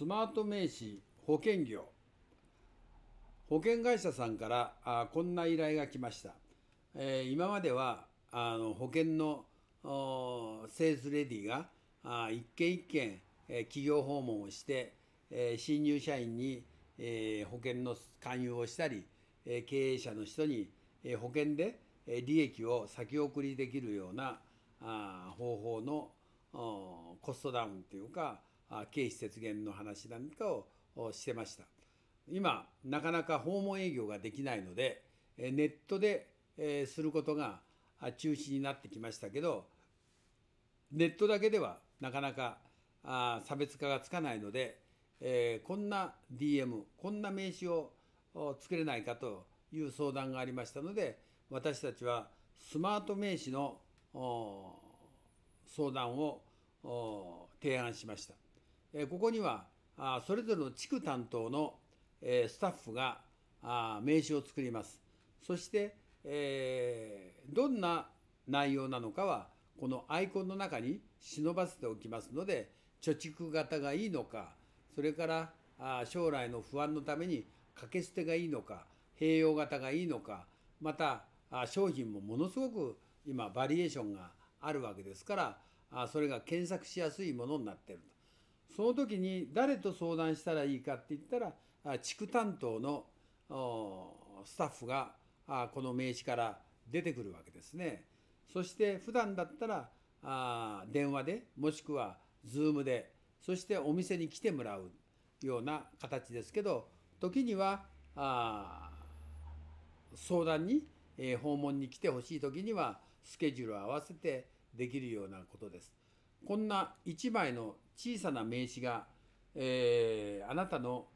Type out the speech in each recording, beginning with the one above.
スマート名刺保険業保険会社さんからあこんな依頼が来ました、えー、今まではあの保険のセールスレディがあ一軒一軒、えー、企業訪問をして、えー、新入社員に、えー、保険の勧誘をしたり、えー、経営者の人に、えー、保険で、えー、利益を先送りできるようなあ方法のコストダウンというか経費節減の話なんかをしてました今なかなか訪問営業ができないのでネットですることが中止になってきましたけどネットだけではなかなか差別化がつかないので、えこんな DM こんな名刺を作れないかという相談がありましたので私たちはスマート名刺の相談を提案しました。えここにはあそれぞれの地区担当の、えスタッフがあ名刺を作ります。そして、えどんな内容なのかはこのアイコンの中に忍ばせておきますので貯蓄型がいいのかそれからあ将来の不安のために掛け捨てがいいのか併用型がいいのかまたあ商品もものすごく今バリエーションがあるわけですからあそれが検索しやすいものになっていると。その時に誰と相談したらいいかって言ったら地区担当のスタッフがこの名刺から出てくるわけですね。そして普段だったらあ電話でもしくは Zoom でそしてお店に来てもらうような形ですけど時にはあ相談に、え訪問に来てほしい時にはスケジュールを合わせてできるようなことです。こんな1枚の小さな名刺が、えー、あなたの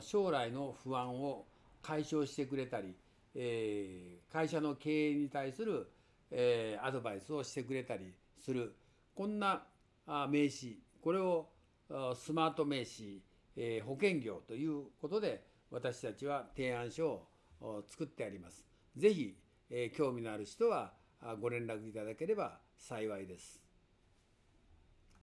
将来の不安を解消してくれたり、えー、会社の経営に対する、えー、アドバイスをしてくれたりするこんな名刺これをスマート名刺、えー、保険業ということで私たちは提案書を作ってあります。ぜひ、えー、興味のある人はご連絡いただければ幸いです。